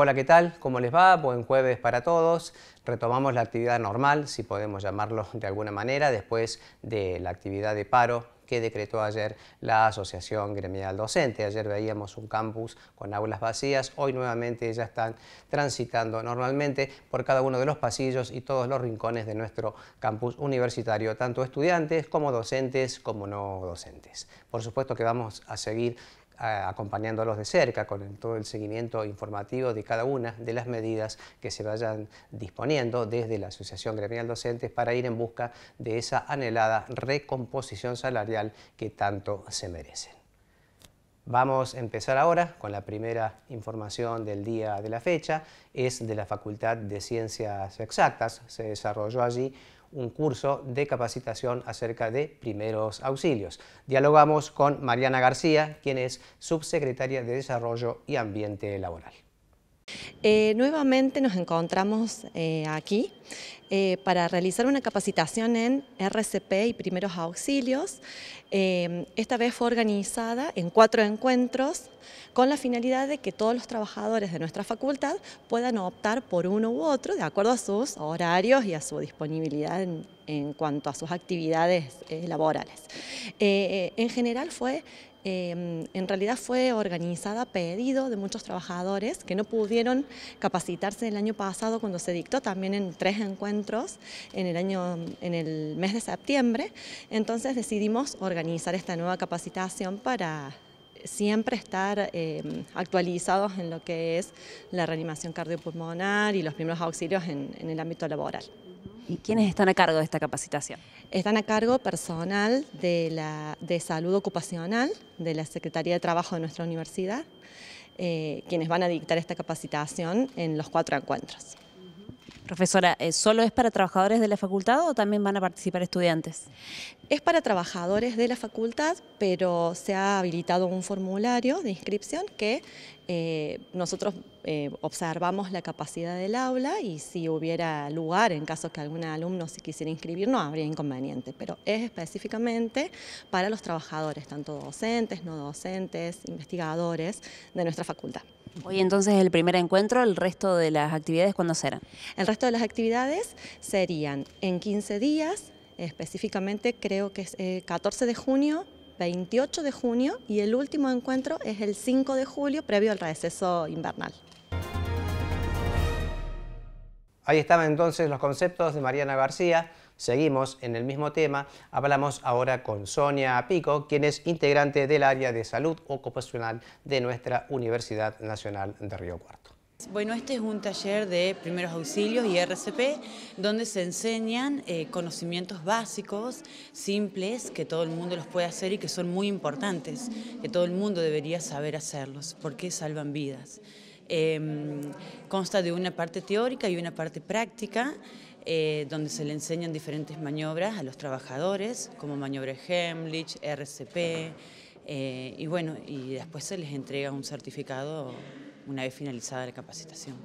Hola, ¿qué tal? ¿Cómo les va? Buen jueves para todos. Retomamos la actividad normal, si podemos llamarlo de alguna manera, después de la actividad de paro que decretó ayer la Asociación Gremial Docente. Ayer veíamos un campus con aulas vacías, hoy nuevamente ya están transitando normalmente por cada uno de los pasillos y todos los rincones de nuestro campus universitario, tanto estudiantes como docentes como no docentes. Por supuesto que vamos a seguir acompañándolos de cerca con todo el seguimiento informativo de cada una de las medidas que se vayan disponiendo desde la Asociación Gremial Docentes para ir en busca de esa anhelada recomposición salarial que tanto se merecen. Vamos a empezar ahora con la primera información del día de la fecha, es de la Facultad de Ciencias Exactas, se desarrolló allí un curso de capacitación acerca de primeros auxilios. Dialogamos con Mariana García, quien es subsecretaria de Desarrollo y Ambiente Laboral. Eh, nuevamente nos encontramos eh, aquí eh, para realizar una capacitación en RCP y primeros auxilios. esta vez fue organizada en cuatro encuentros con la finalidad de que todos los trabajadores de nuestra facultad puedan optar por uno u otro de acuerdo a sus horarios y a su disponibilidad en, en cuanto a sus actividades laborales. en general fue Em, en realidad fue organizada a pedido de muchos trabajadores que no pudieron capacitarse el año pasado cuando se dictó también en tres encuentros en el, mes de septiembre. Entonces decidimos organizar esta nueva capacitación para siempre estar em, actualizados en lo que es la reanimación cardiopulmonar y los primeros auxilios en el ámbito laboral. ¿Y quiénes están a cargo de esta capacitación? Están a cargo personal de, salud ocupacional de la Secretaría de Trabajo de nuestra universidad, eh, quienes van a dictar esta capacitación en los cuatro encuentros. Profesora, eh, ¿solo es para trabajadores de la facultad o también van a participar estudiantes? Es para trabajadores de la facultad, pero se ha habilitado un formulario de inscripción que eh, nosotros eh, observamos la capacidad del aula y si hubiera lugar, en caso que algún alumno se quisiera inscribir, no habría inconveniente, pero es específicamente para los trabajadores, tanto docentes, no docentes, investigadores de nuestra facultad. Hoy entonces el primer encuentro, el resto de las actividades, ¿cuándo serán? El resto de las actividades serían en 15 días, específicamente creo que es 14 eh, de junio, 28 de junio y el último encuentro es el 5 de julio previo al receso invernal. Ahí estaban entonces los conceptos de Mariana García, Seguimos en el mismo tema, hablamos ahora con Sonia Pico, quien es integrante del área de salud ocupacional de nuestra Universidad Nacional de Río Cuarto. Bueno, este es un taller de primeros auxilios y RCP, donde se enseñan eh, conocimientos básicos, simples, que todo el mundo los puede hacer y que son muy importantes, que todo el mundo debería saber hacerlos, porque salvan vidas. Em, consta de una parte teórica y una parte práctica, eh, donde se le enseñan diferentes maniobras a los trabajadores, como maniobra Hemlich, RCP, eh, y bueno, y después se les entrega un certificado una vez finalizada la capacitación.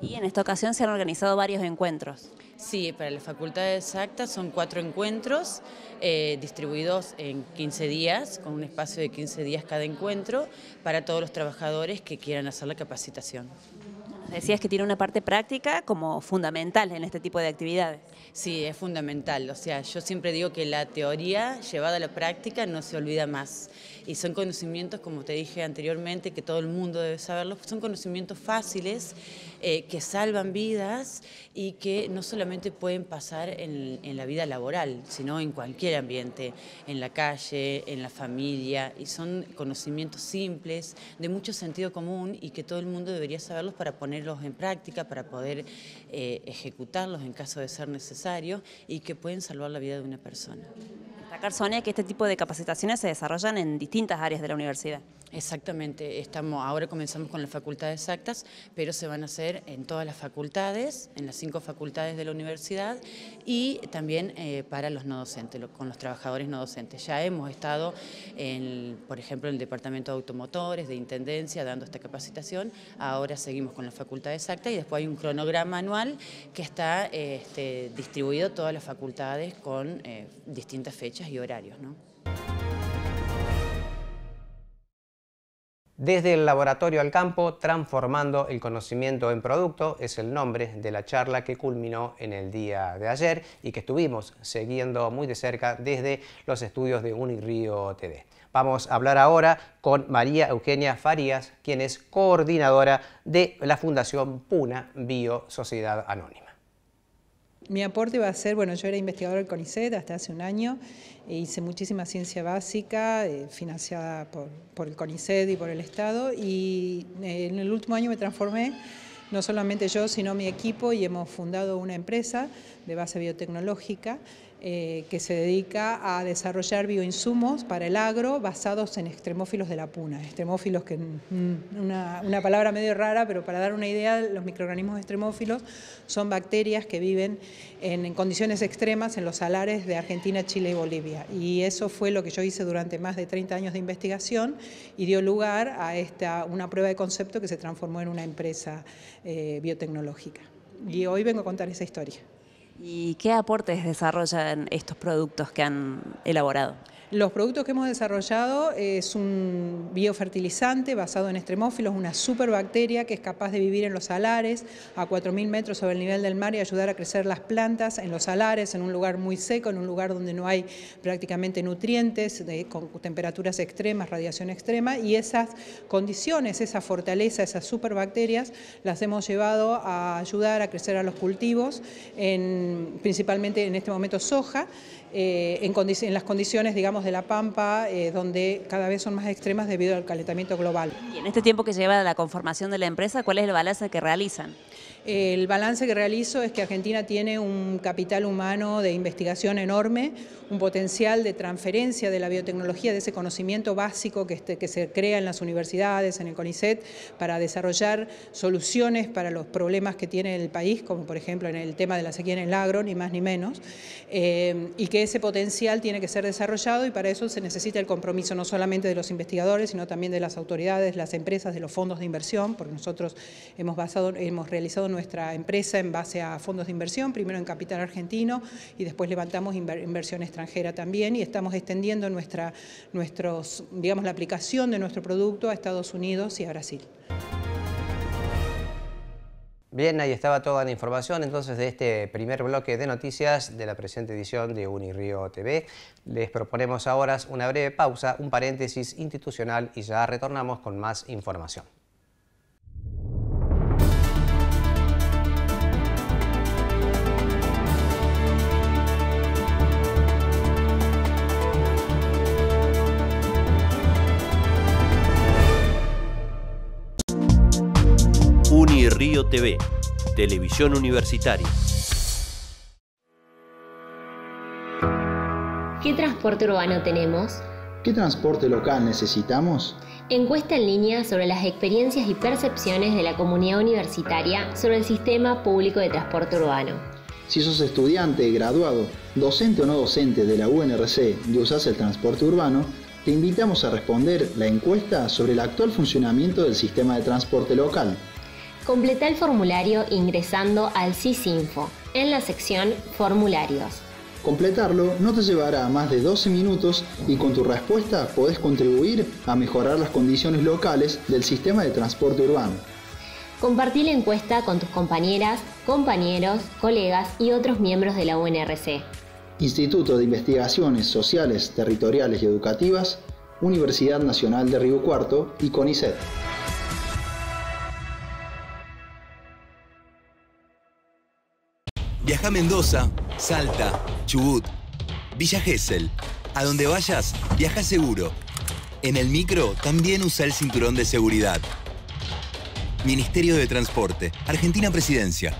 Y en esta ocasión se han organizado varios encuentros. Sí, para la Facultad Exacta son cuatro encuentros eh, distribuidos en 15 días, con un espacio de 15 días cada encuentro, para todos los trabajadores que quieran hacer la capacitación decías que tiene una parte práctica como fundamental en este tipo de actividades. Sí, es fundamental. O sea, yo siempre digo que la teoría llevada a la práctica no se olvida más. Y son conocimientos, como te dije anteriormente, que todo el mundo debe saberlo, son conocimientos fáciles eh, que salvan vidas y que no solamente pueden pasar en, la vida laboral, sino en cualquier ambiente, en la calle, en la familia, y son conocimientos simples, de mucho sentido común y que todo el mundo debería saberlos para ponerlos en práctica, para poder eh, ejecutarlos en caso de ser necesario y que pueden salvar la vida de una persona. Destacar, Sonia, que este tipo de capacitaciones se desarrollan en distintas áreas de la universidad. Exactamente, ahora comenzamos con las facultades exactas, pero se van a hacer en todas las facultades, en las cinco facultades de la universidad y también eh, para los no docentes, con los trabajadores no docentes. Ya hemos estado, en, por ejemplo, en el Departamento de Automotores, de Intendencia, dando esta capacitación, ahora seguimos con la facultad exacta y después hay un cronograma anual que está distribuido este, a distribuido todas las facultades con eh, distintas fechas y horarios. Desde el laboratorio al campo, transformando el conocimiento en producto, es el nombre de la charla que culminó en el día de ayer y que estuvimos siguiendo muy de cerca desde los estudios de Unirío TV. Vamos a hablar ahora con María Eugenia Farías, quien es coordinadora de la Fundación Puna Bio Sociedad Anónima. Mi aporte va a ser, bueno, yo era investigadora del CONICET hasta hace un año, e hice muchísima ciencia básica eh, financiada por, el CONICET y por el Estado y eh, en el último año me transformé, no solamente yo, sino mi equipo y hemos fundado una empresa de base biotecnológica eh, que se dedica a desarrollar bioinsumos para el agro basados en extremófilos de la puna. Extremófilos que, una, palabra medio rara, pero para dar una idea, los microorganismos extremófilos son bacterias que viven en, condiciones extremas en los salares de Argentina, Chile y Bolivia. Y eso fue lo que yo hice durante más de 30 años de investigación y dio lugar a una prueba de concepto que se transformó en una empresa eh, biotecnológica. Y hoy vengo a contar esa historia. ¿Y qué aportes desarrollan estos productos que han elaborado? Los productos que hemos desarrollado eh, es un biofertilizante basado en extremófilos, una superbacteria que es capaz de vivir en los salares a 4.000 metros sobre el nivel del mar y ayudar a crecer las plantas en los salares, en un lugar muy seco, en un lugar donde no hay prácticamente nutrientes, con temperaturas extremas, radiación extrema, y esas condiciones, esa fortaleza, esas superbacterias, las hemos llevado a ayudar a crecer a los cultivos, principalmente en este momento soja, eh, en las condiciones, digamos, de La Pampa, eh, donde cada vez son más extremas debido al calentamiento global. Y en este tiempo que lleva la conformación de la empresa, ¿cuál es el balance que realizan? El balance que realizo es que Argentina tiene un capital humano de investigación enorme, un potencial de transferencia de la biotecnología, de ese conocimiento básico este, que, se crea en las universidades, en el CONICET, para desarrollar soluciones para los problemas que tiene el país, como por ejemplo en el tema de la sequía en el agro, ni más ni menos, eh, y que ese potencial tiene que ser desarrollado y para eso se necesita el compromiso no solamente de los investigadores, sino también de las autoridades, las empresas, de los fondos de inversión, porque nosotros hemos, basado, hemos realizado nuestra empresa en base a fondos de inversión, primero en capital argentino y después levantamos inversión extranjera también y estamos extendiendo nuestra, nuestros, digamos, la aplicación de nuestro producto a Estados Unidos y a Brasil. Bien, ahí estaba toda la información entonces de este primer bloque de noticias de la presente edición de Unirío TV. Les proponemos ahora una breve pausa, un paréntesis institucional y ya retornamos con más información. TV, Televisión Universitaria. ¿Qué transporte urbano tenemos? ¿Qué transporte local necesitamos? Encuesta en línea sobre las experiencias y percepciones de la comunidad universitaria sobre el sistema público de transporte urbano. Si sos estudiante, graduado, docente o no docente de la UNRC y usas el transporte urbano, te invitamos a responder la encuesta sobre el actual funcionamiento del sistema de transporte local. Completa el formulario ingresando al SISINFO en la sección Formularios. Completarlo no te llevará más de 12 minutos y con tu respuesta podés contribuir a mejorar las condiciones locales del sistema de transporte urbano. Compartí la encuesta con tus compañeras, compañeros, colegas y otros miembros de la UNRC. Instituto de Investigaciones Sociales, Territoriales y Educativas, Universidad Nacional de Río Cuarto y CONICET. Mendoza, Salta, Chubut, Villa Gesell. A donde vayas, viaja seguro. En el micro también usa el cinturón de seguridad. Ministerio de Transporte, Argentina Presidencia.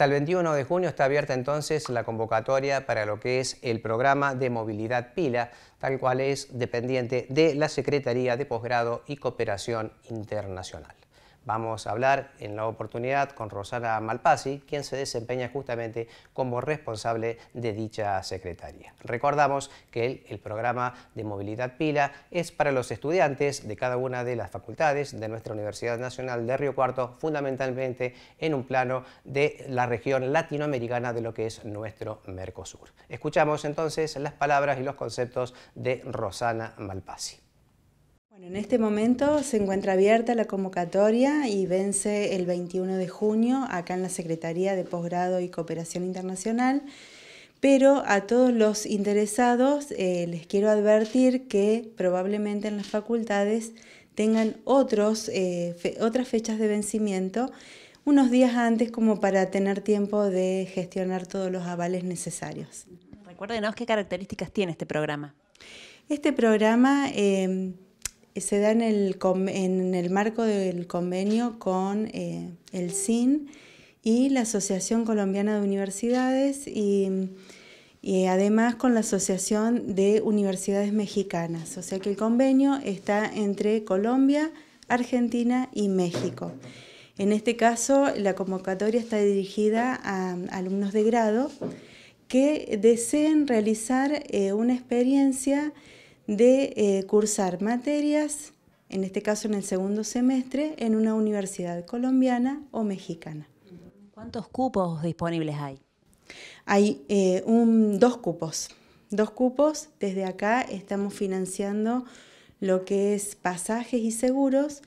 Hasta el 21 de junio está abierta entonces la convocatoria para lo que es el programa de movilidad pila, tal cual es dependiente de la Secretaría de Posgrado y Cooperación Internacional. Vamos a hablar en la oportunidad con Rosana Malpasi, quien se desempeña justamente como responsable de dicha secretaría. Recordamos que el, programa de movilidad pila es para los estudiantes de cada una de las facultades de nuestra Universidad Nacional de Río Cuarto, fundamentalmente en un plano de la región latinoamericana de lo que es nuestro Mercosur. Escuchamos entonces las palabras y los conceptos de Rosana Malpasi en este momento se encuentra abierta la convocatoria y vence el 21 de junio acá en la Secretaría de Posgrado y Cooperación Internacional. Pero a todos los interesados eh, les quiero advertir que probablemente en las facultades tengan otros, eh, otras fechas de vencimiento unos días antes como para tener tiempo de gestionar todos los avales necesarios. Recuérdenos qué características tiene este programa. Este programa eh, se da en el, marco del convenio con eh, el CIN y la Asociación Colombiana de Universidades y, además con la Asociación de Universidades Mexicanas. O sea que el convenio está entre Colombia, Argentina y México. En este caso, la convocatoria está dirigida a alumnos de grado que deseen realizar eh, una experiencia de eh, cursar materias, en este caso en el segundo semestre, en una universidad colombiana o mexicana. ¿Cuántos cupos disponibles hay? Hay eh, un, dos cupos. Dos cupos, desde acá estamos financiando lo que es pasajes y seguros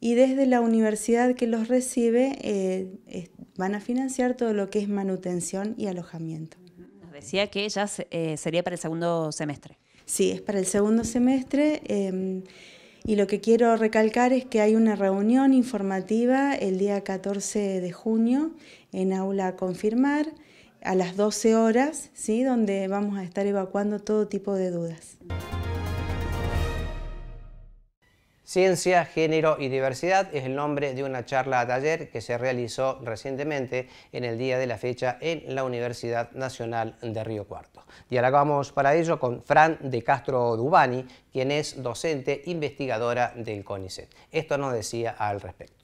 y desde la universidad que los recibe eh, van a financiar todo lo que es manutención y alojamiento. Nos decía que ya sería para el segundo semestre. Sí, es para el segundo semestre. Em, y lo que quiero recalcar es que hay una reunión informativa el día 14 de junio en aula confirmar a las 12 horas, donde vamos a estar evacuando todo tipo de dudas. Ciencia, Género y Diversidad es el nombre de una charla a taller que se realizó recientemente en el día de la fecha en la Universidad Nacional de Río Cuarto. Dialogamos para ello con Fran de Castro Dubani, quien es docente investigadora del CONICET. Esto nos decía al respecto.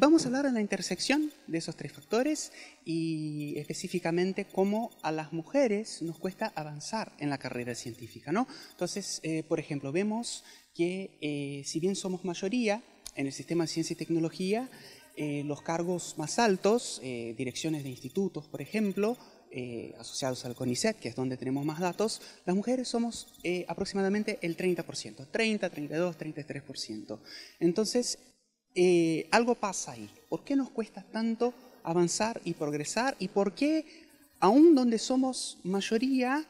Vamos a hablar de la intersección de esos tres factores y específicamente cómo a las mujeres nos cuesta avanzar en la carrera científica. ¿no? Entonces, eh, por ejemplo, vemos que eh, si bien somos mayoría en el sistema de ciencia y tecnología, eh, los cargos más altos, eh, direcciones de institutos, por ejemplo, asociados al CONICET, que es donde tenemos más datos, las mujeres somos aproximadamente el 30%, 30, 32, 33%. Entonces, algo pasa ahí. ¿Por qué nos cuesta tanto avanzar y progresar? ¿Y por qué, aún donde somos mayoría,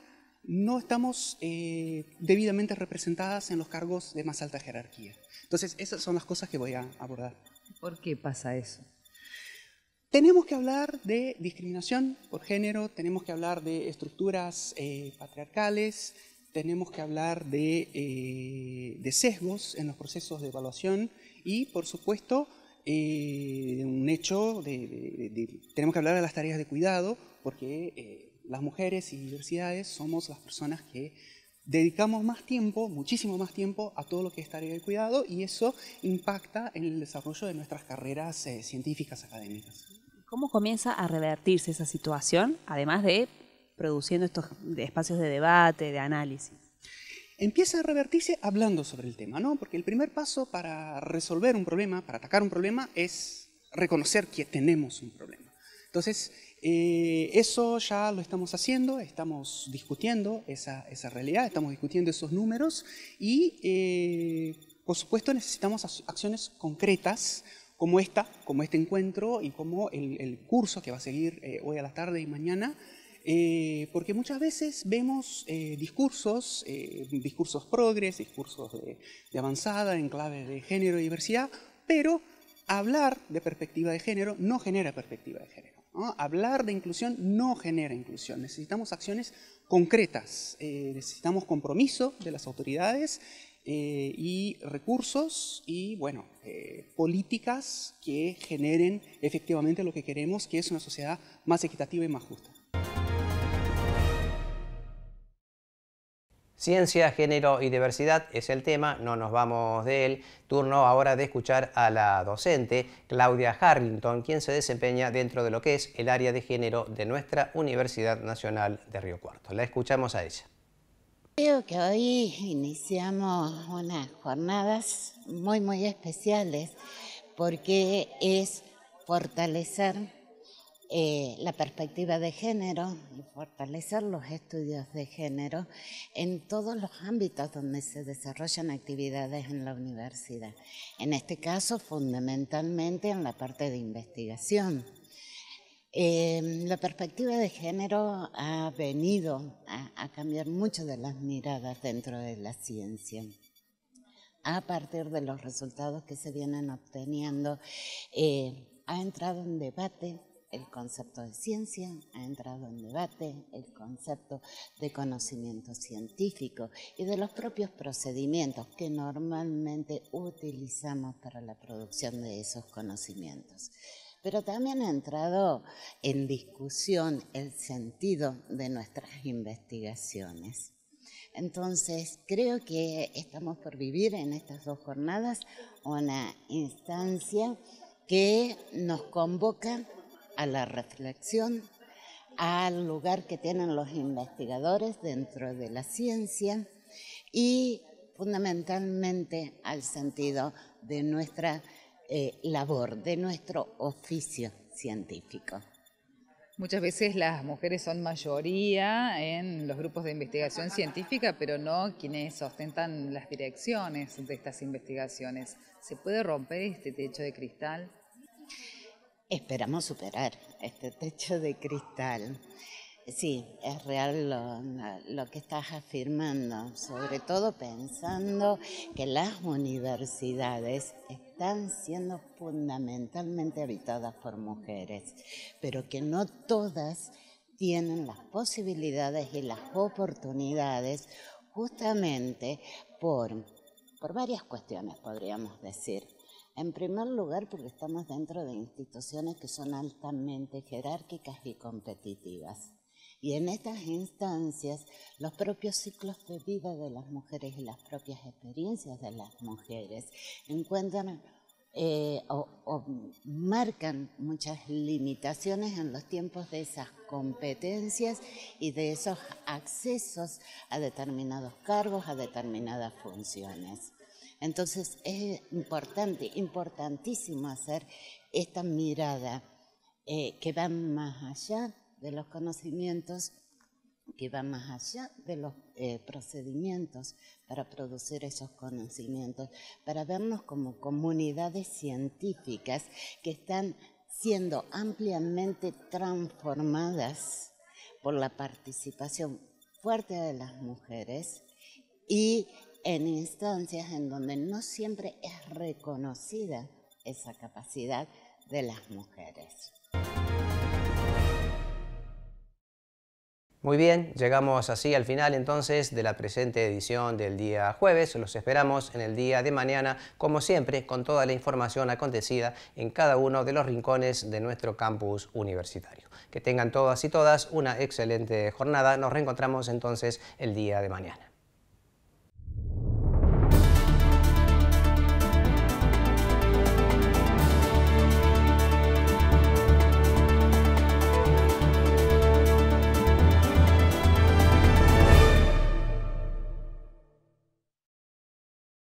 no estamos eh, debidamente representadas en los cargos de más alta jerarquía. Entonces, esas son las cosas que voy a abordar. ¿Por qué pasa eso? Tenemos que hablar de discriminación por género, tenemos que hablar de estructuras eh, patriarcales, tenemos que hablar eh, de, sesgos en los procesos de evaluación y, por supuesto, eh, un hecho, de, tenemos que hablar de las tareas de cuidado, porque las mujeres y diversidades somos las personas que dedicamos más tiempo, muchísimo más tiempo, a todo lo que es tarea de cuidado y eso impacta en el desarrollo de nuestras carreras eh, científicas académicas. ¿Cómo comienza a revertirse esa situación, además de produciendo estos espacios de debate, de análisis? Empieza a revertirse hablando sobre el tema, ¿no? Porque el primer paso para resolver un problema, para atacar un problema, es reconocer que tenemos un problema. Entonces, eh, eso ya lo estamos haciendo, estamos discutiendo esa, realidad, estamos discutiendo esos números y, eh, por supuesto, necesitamos acciones concretas como esta, como este encuentro y como el, curso que va a seguir eh, hoy a la tarde y mañana, porque muchas veces vemos discursos, discursos progres, discursos de, de, avanzada en clave de género y diversidad, pero hablar de perspectiva de género no genera perspectiva de género. Hablar de inclusión no genera inclusión. Necesitamos acciones concretas, eh, necesitamos compromiso de las autoridades eh, y recursos y, bueno, eh, políticas que generen efectivamente lo que queremos, que es una sociedad más equitativa y más justa. Ciencia, género y diversidad es el tema, no nos vamos de él. Turno ahora de escuchar a la docente Claudia Harlington, quien se desempeña dentro de lo que es el área de género de nuestra Universidad Nacional de Río Cuarto. La escuchamos a ella. Creo que hoy iniciamos unas jornadas muy, muy especiales porque es fortalecer eh, la perspectiva de género y fortalecer los estudios de género en todos los ámbitos donde se desarrollan actividades en la universidad. En este caso, fundamentalmente en la parte de investigación. Eh, la perspectiva de género ha venido a, cambiar mucho de las miradas dentro de la ciencia a partir de los resultados que se vienen obteniendo, eh, ha entrado en debate el concepto de ciencia, ha entrado en debate el concepto de conocimiento científico y de los propios procedimientos que normalmente utilizamos para la producción de esos conocimientos. Pero también ha entrado en discusión el sentido de nuestras investigaciones. Entonces, creo que estamos por vivir en estas dos jornadas una instancia que nos convoca a la reflexión, al lugar que tienen los investigadores dentro de la ciencia y fundamentalmente al sentido de nuestra eh, labor, de nuestro oficio científico. Muchas veces las mujeres son mayoría en los grupos de investigación científica, pero no quienes ostentan las direcciones de estas investigaciones. ¿Se puede romper este techo de cristal? Esperamos superar este techo de cristal. Sí, es real lo, que estás afirmando, sobre todo pensando que las universidades están siendo fundamentalmente habitadas por mujeres, pero que no todas tienen las posibilidades y las oportunidades justamente por, por varias cuestiones, podríamos decir en primer lugar, porque estamos dentro de instituciones que son altamente jerárquicas y competitivas. Y en estas instancias, los propios ciclos de vida de las mujeres y las propias experiencias de las mujeres encuentran eh, o, marcan muchas limitaciones en los tiempos de esas competencias y de esos accesos a determinados cargos, a determinadas funciones. Entonces es importante, importantísimo hacer esta mirada eh, que va más allá de los conocimientos, que va más allá de los eh, procedimientos para producir esos conocimientos, para vernos como comunidades científicas que están siendo ampliamente transformadas por la participación fuerte de las mujeres y en instancias en donde no siempre es reconocida esa capacidad de las mujeres. Muy bien, llegamos así al final entonces de la presente edición del día jueves. Los esperamos en el día de mañana, como siempre, con toda la información acontecida en cada uno de los rincones de nuestro campus universitario. Que tengan todas y todas una excelente jornada. Nos reencontramos entonces el día de mañana.